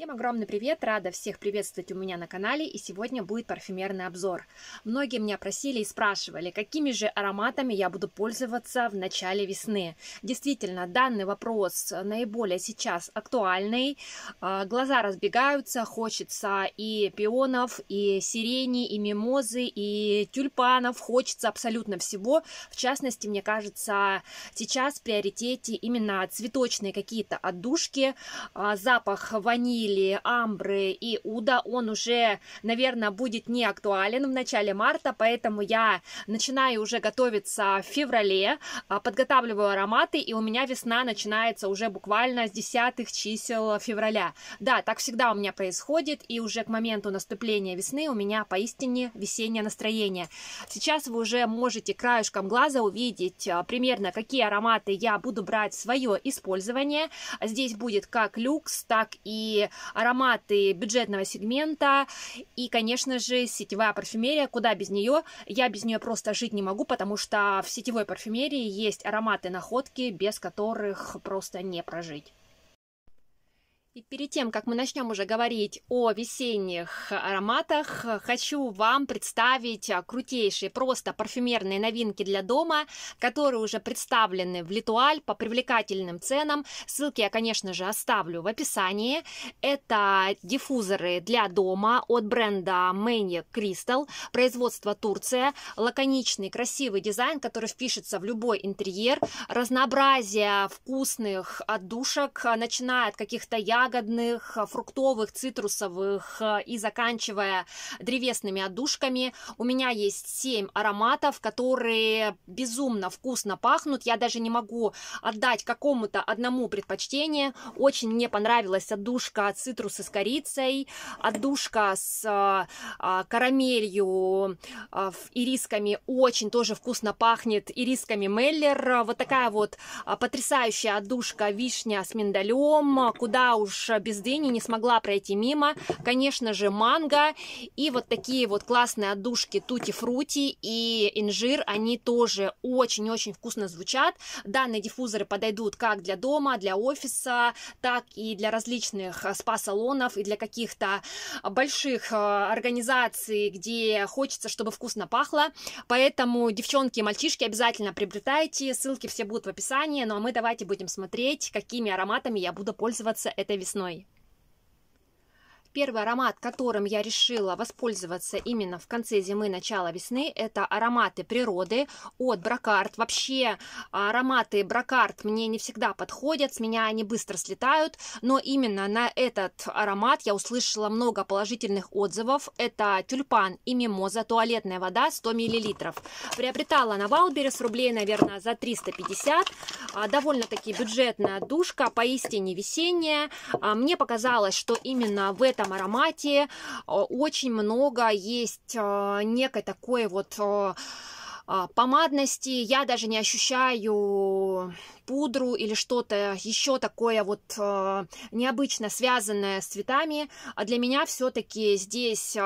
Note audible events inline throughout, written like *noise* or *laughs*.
Всем огромный привет, рада всех приветствовать у меня на канале и сегодня будет парфюмерный обзор. Многие меня просили и спрашивали, какими же ароматами я буду пользоваться в начале весны. Действительно, данный вопрос наиболее сейчас актуальный. А, глаза разбегаются, хочется и пионов, и сирени, и мимозы, и тюльпанов, хочется абсолютно всего. В частности, мне кажется, сейчас в приоритете именно цветочные какие-то отдушки, а, запах ванили, Чили, Амбры и Уда, он уже, наверное, будет не актуален в начале марта, поэтому я начинаю уже готовиться в феврале, а, подготавливаю ароматы, и у меня весна начинается уже буквально с десятых чисел февраля. Да, так всегда у меня происходит, и уже к моменту наступления весны у меня поистине весеннее настроение. Сейчас вы уже можете краешком глаза увидеть а, примерно, какие ароматы я буду брать в свое использование. Здесь будет как люкс, так и ароматы бюджетного сегмента и, конечно же, сетевая парфюмерия, куда без нее. Я без нее просто жить не могу, потому что в сетевой парфюмерии есть ароматы находки, без которых просто не прожить. И перед тем, как мы начнем уже говорить о весенних ароматах, хочу вам представить крутейшие просто парфюмерные новинки для дома, которые уже представлены в Литуаль по привлекательным ценам. Ссылки я, конечно же, оставлю в описании. Это диффузоры для дома от бренда Maniac Crystal, производство Турция, лаконичный красивый дизайн, который впишется в любой интерьер, разнообразие вкусных отдушек, начиная от каких-то ярких ягодных, э, фруктовых, цитрусовых э, и заканчивая древесными отдушками. У меня есть 7 ароматов, которые безумно вкусно пахнут. Я даже не могу отдать какому-то одному предпочтение. Очень мне понравилась отдушка цитрусы с корицей, отдушка с э, карамелью, ирисками. Очень тоже вкусно пахнет ирисками Меллер. Вот такая вот потрясающая отдушка вишня с миндалем, куда уже уж без Дени не смогла пройти мимо. Конечно же, манго и вот такие вот классные отдушки тути-фрути и инжир, они тоже очень-очень вкусно звучат. Данные диффузоры подойдут как для дома, для офиса, так и для различных э, спа-салонов и для каких-то больших э, организаций, где хочется, чтобы вкусно пахло. Поэтому, девчонки и мальчишки, обязательно приобретайте. Ссылки все будут в описании. Ну а мы давайте будем смотреть, какими ароматами я буду пользоваться этой весной. Первый аромат, которым я решила воспользоваться именно в конце зимы, начало весны, это ароматы природы от Бракарт. Вообще ароматы Бракарт мне не всегда подходят, с меня они быстро слетают, но именно на этот аромат я услышала много положительных отзывов. Это тюльпан и мимоза, туалетная вода 100 мл. Приобретала на Валберес рублей, наверное, за 350. А, довольно-таки бюджетная душка, поистине весенняя. А, мне показалось, что именно в этом там аромате. Э, очень много есть э, некой такой вот э, помадности, я даже не ощущаю пудру или что-то еще такое вот необычно связанное с цветами. А для меня все-таки здесь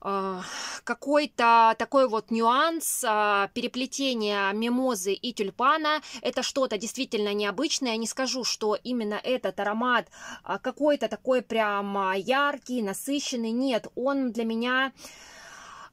а, какой-то такой вот нюанс а, переплетения мимозы и тюльпана. Это что-то действительно необычное. Я не скажу, что именно этот аромат а, какой-то такой прям яркий, насыщенный. Нет, он для меня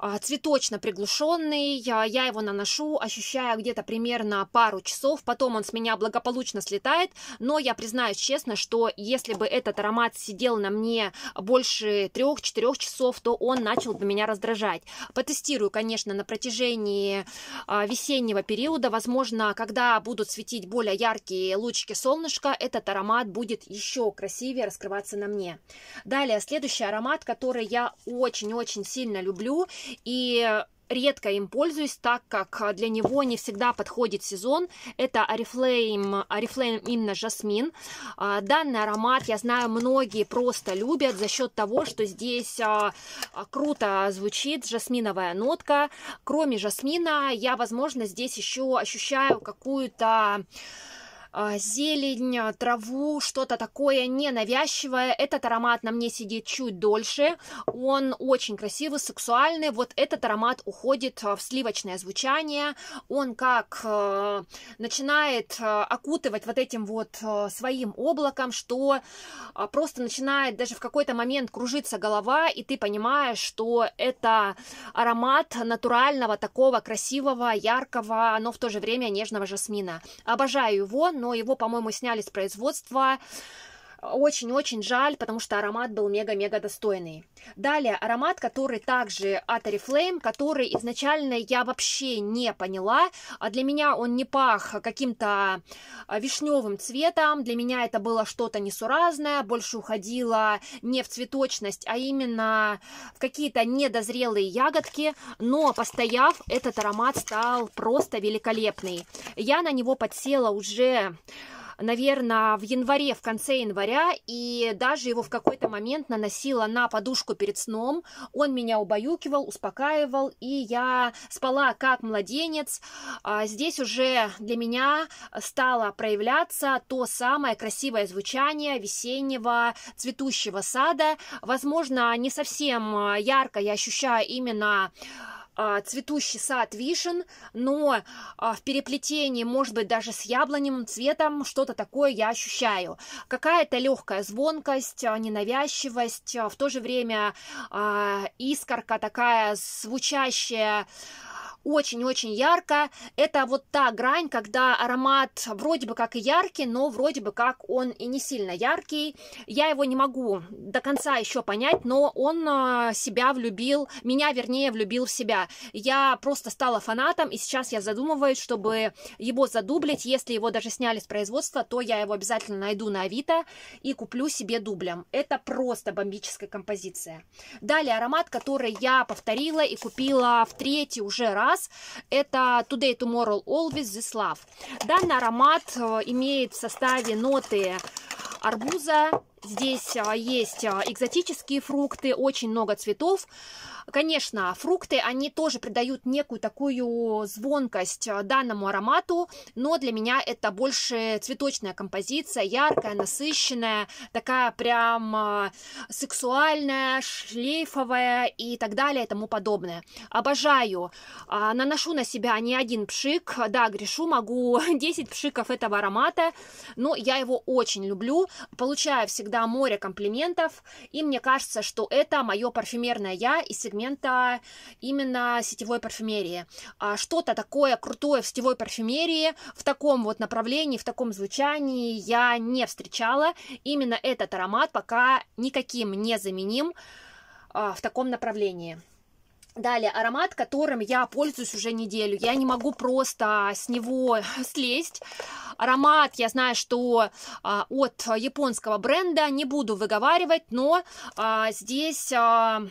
а, цветочно приглушенный, я его наношу, ощущаю где-то примерно пару часов, потом он с меня благополучно слетает, но я признаюсь честно, что если бы этот аромат сидел на мне больше 3-4 часов, то он начал бы меня раздражать. Потестирую, конечно, на протяжении а, весеннего периода, возможно, когда будут светить более яркие лучики солнышка, этот аромат будет еще красивее раскрываться на мне. Далее, следующий аромат, который я очень-очень сильно люблю, и редко им пользуюсь, так как для него не всегда подходит сезон. Это Oriflame, Oriflame именно жасмин. А, данный аромат, я знаю, многие просто любят за счет того, что здесь а, а, круто звучит жасминовая нотка. Кроме жасмина, я, возможно, здесь еще ощущаю какую-то а, зелень, а, траву, что-то такое ненавязчивое. Этот аромат на мне сидит чуть дольше. Он очень красивый, сексуальный. Вот этот аромат уходит а, в сливочное звучание. Он как начинает окутывать вот этим вот своим облаком, что просто начинает даже в какой-то момент кружиться голова, и ты понимаешь, что это аромат натурального, такого красивого, яркого, но в то же время нежного жасмина. Обожаю его, но но его, по-моему, сняли с производства очень-очень жаль, потому что аромат был мега-мега достойный. Далее аромат, который также от Oriflame, который изначально я вообще не поняла. А для меня он не пах каким-то а, вишневым цветом, для меня это было что-то несуразное, больше уходило не в цветочность, а именно в какие-то недозрелые ягодки, но постояв, этот аромат стал просто великолепный. Я на него подсела уже наверное, в январе, в конце января, и даже его в какой-то момент наносила на подушку перед сном. Он меня убаюкивал, успокаивал, и я спала как младенец. А, здесь уже для меня стало проявляться то самое красивое звучание весеннего цветущего сада. Возможно, не совсем а, ярко я ощущаю именно а, цветущий сад вишен, но а, в переплетении, может быть, даже с яблоневым цветом что-то такое я ощущаю. Какая-то легкая звонкость, а, ненавязчивость, в то же время искорка такая звучащая, очень-очень ярко. Это вот та грань, когда аромат вроде бы как и яркий, но вроде бы как он и не сильно яркий. Я его не могу до конца еще понять, но он а, себя влюбил, меня вернее влюбил в себя. Я просто стала фанатом, и сейчас я задумываюсь, чтобы его задублить. Если его даже сняли с производства, то я его обязательно найду на Авито и куплю себе дублем. Это просто бомбическая композиция. Далее аромат, который я повторила и купила в третий уже раз раз. Это Today, Tomorrow, Always, This Love. Данный аромат э, имеет в составе ноты арбуза. Здесь а, есть а, экзотические фрукты, очень много цветов. Конечно, фрукты, они тоже придают некую такую звонкость а, данному аромату, но для меня это больше цветочная композиция, яркая, насыщенная, такая прям сексуальная, шлейфовая и так далее и тому подобное. Обожаю. Наношу на себя не один пшик, да, грешу, могу 10 *laughs* пшиков этого аромата, но я его очень люблю получаю всегда море комплиментов, и мне кажется, что это мое парфюмерное я из сегмента именно сетевой парфюмерии. А что-то такое крутое в сетевой парфюмерии, в таком вот направлении, в таком звучании я не встречала. Именно этот аромат пока никаким не заменим а, в таком направлении. Далее, аромат, которым я пользуюсь уже неделю. Я не могу просто с него *laughs* слезть. Аромат, я знаю, что а, от японского бренда, не буду выговаривать, но а, здесь... А,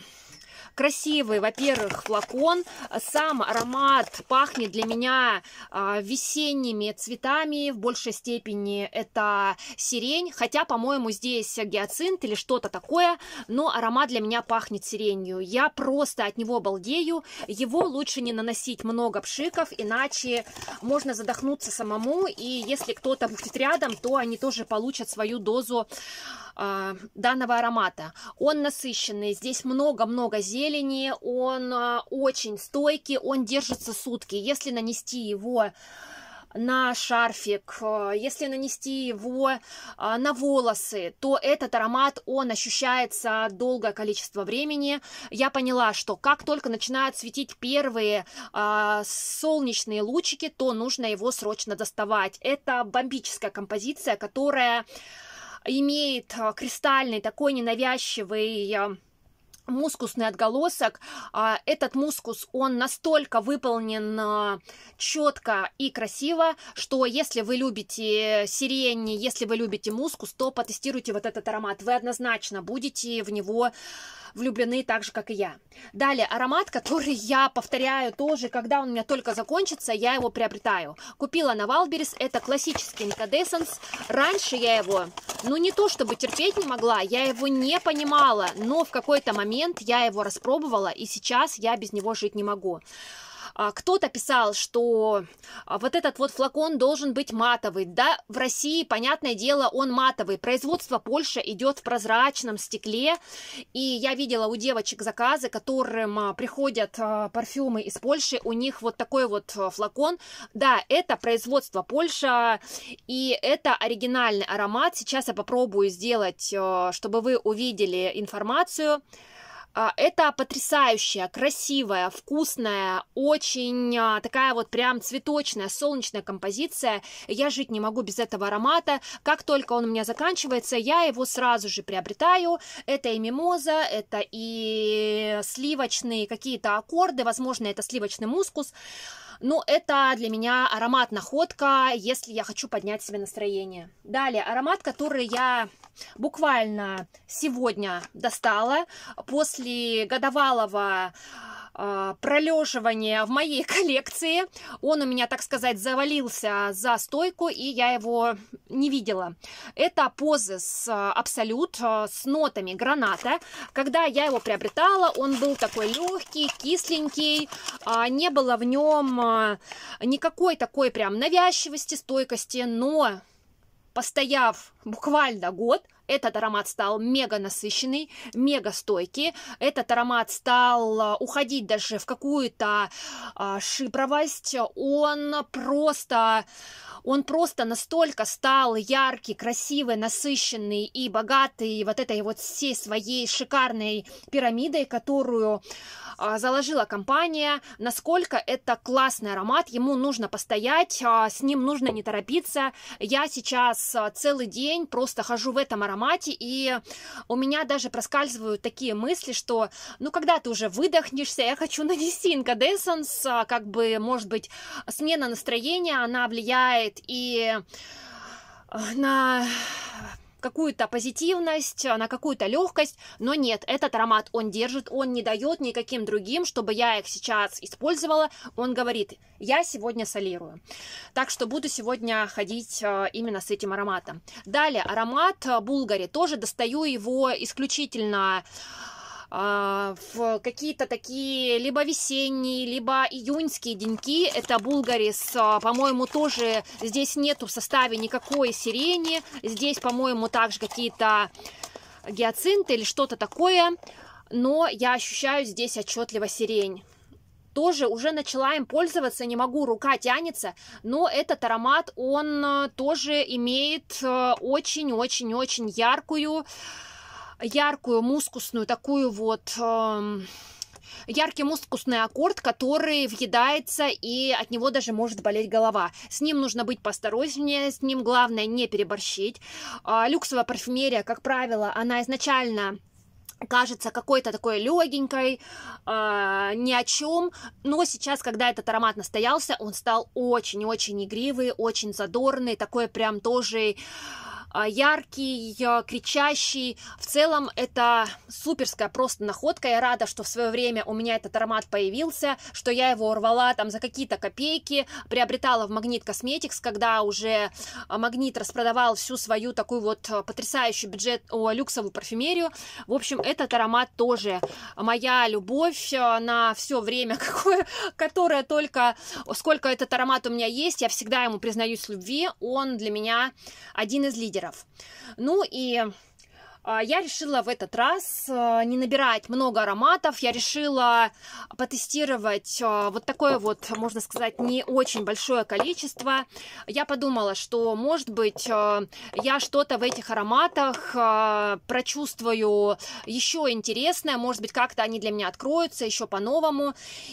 Красивый, во-первых, флакон. Сам аромат пахнет для меня а, весенними цветами. В большей степени это сирень. Хотя, по-моему, здесь гиацинт или что-то такое. Но аромат для меня пахнет сиренью. Я просто от него обалдею. Его лучше не наносить много пшиков, иначе можно задохнуться самому. И если кто-то будет рядом, то они тоже получат свою дозу а, данного аромата. Он насыщенный, здесь много-много зелени, он а, очень стойкий, он держится сутки. Если нанести его на шарфик, а, если нанести его на волосы, то этот аромат, он ощущается долгое количество времени. Я поняла, что как только начинают светить первые а, солнечные лучики, то нужно его срочно доставать. Это бомбическая композиция, которая имеет а, кристальный такой ненавязчивый а, мускусный отголосок. А, этот мускус, он настолько выполнен а, четко и красиво, что если вы любите сирени, если вы любите мускус, то потестируйте вот этот аромат. Вы однозначно будете в него влюблены так же, как и я. Далее, аромат, который я повторяю тоже, когда он у меня только закончится, я его приобретаю. Купила на Валберис, это классический Incandescence. Раньше я его, ну не то чтобы терпеть не могла, я его не понимала, но в какой-то момент момент, я его распробовала, и сейчас я без него жить не могу. А, кто-то писал, что а, вот этот вот флакон должен быть матовый. Да, в России, понятное дело, он матовый. Производство Польши идет в прозрачном стекле. И я видела у девочек заказы, которым а, приходят парфюмы из Польши. У них вот такой вот флакон. Да, это производство Польша. И это оригинальный аромат. Сейчас я попробую сделать, чтобы вы увидели информацию. А, это потрясающая, красивая, вкусная, очень а, такая вот прям цветочная, солнечная композиция. Я жить не могу без этого аромата. Как только он у меня заканчивается, я его сразу же приобретаю. Это и мимоза, это и сливочные какие-то аккорды, возможно, это сливочный мускус. Но ну, это для меня аромат-находка, если я хочу поднять себе настроение. Далее, аромат, который я буквально сегодня достала после годовалого а, пролеживание в моей *laughs* коллекции. Он у меня, так сказать, завалился за стойку, и я его не видела. Это позы с а, абсолют, а, с нотами граната. Когда я его приобретала, он был такой легкий, кисленький, не было в нем никакой такой прям навязчивости, стойкости, но постояв буквально год, этот аромат стал мега насыщенный, мега стойкий. Этот аромат стал э, уходить даже в какую-то а, шипровость. Он просто, он просто настолько стал яркий, красивый, насыщенный и богатый вот этой вот всей своей шикарной пирамидой, которую а, заложила компания, насколько это классный аромат, ему нужно постоять, а, с ним нужно не торопиться. Я сейчас а, целый день просто хожу в этом аромате, и у меня даже проскальзывают такие мысли, что, ну, когда ты уже выдохнешься, я хочу нанести инкадесенс, как бы, может быть, смена настроения, она влияет и на какую-то позитивность, на какую-то легкость, но нет, этот аромат он держит, он не дает никаким другим, чтобы я их сейчас использовала, он говорит, я сегодня солирую. Так что буду сегодня ходить э, именно с этим ароматом. Далее, аромат э, Булгари, тоже достаю его исключительно а, в какие-то такие либо весенние, либо июньские деньки. Это булгарис, а, по-моему, тоже здесь нету в составе никакой сирени. Здесь, по-моему, также какие-то гиацинты или что-то такое. Но я ощущаю здесь отчетливо сирень тоже уже начала им пользоваться, не могу, рука тянется, но этот аромат, он э, тоже имеет э, очень-очень-очень яркую яркую, мускусную, такую вот... Эм, яркий мускусный аккорд, который въедается, и от него даже может болеть голова. С ним нужно быть поосторожнее, с ним главное не переборщить. А, люксовая парфюмерия, как правило, она изначально кажется какой-то такой легенькой, э, ни о чем, но сейчас, когда этот аромат настоялся, он стал очень-очень игривый, очень задорный, такой прям тоже а, яркий, а, кричащий. В целом это суперская просто находка. Я рада, что в свое время у меня этот аромат появился, что я его рвала там за какие-то копейки, приобретала в Магнит Косметикс, когда уже а, Магнит распродавал всю свою такую вот потрясающую бюджет, о, люксовую парфюмерию. В общем, этот аромат тоже моя любовь на все время, *laughs* какое, которое только, сколько этот аромат у меня есть, я всегда ему признаюсь в любви, он для меня один из лидеров лидеров. Ну и а, я решила в этот раз а, не набирать много ароматов, я решила потестировать а, вот такое вот, можно сказать, не очень большое количество. Я подумала, что, может быть, я что-то в этих ароматах прочувствую еще интересное, может быть, как-то они для меня откроются еще по-новому.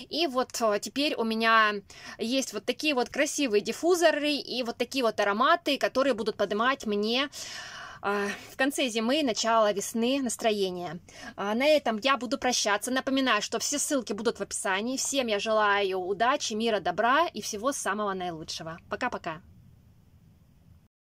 И вот теперь у меня есть вот такие вот красивые диффузоры и вот такие вот ароматы, которые будут поднимать мне а, в конце зимы, начало весны настроение. А, на этом я буду прощаться. Напоминаю, что все ссылки будут в описании. Всем я желаю удачи, мира, добра и всего самого наилучшего. Пока-пока.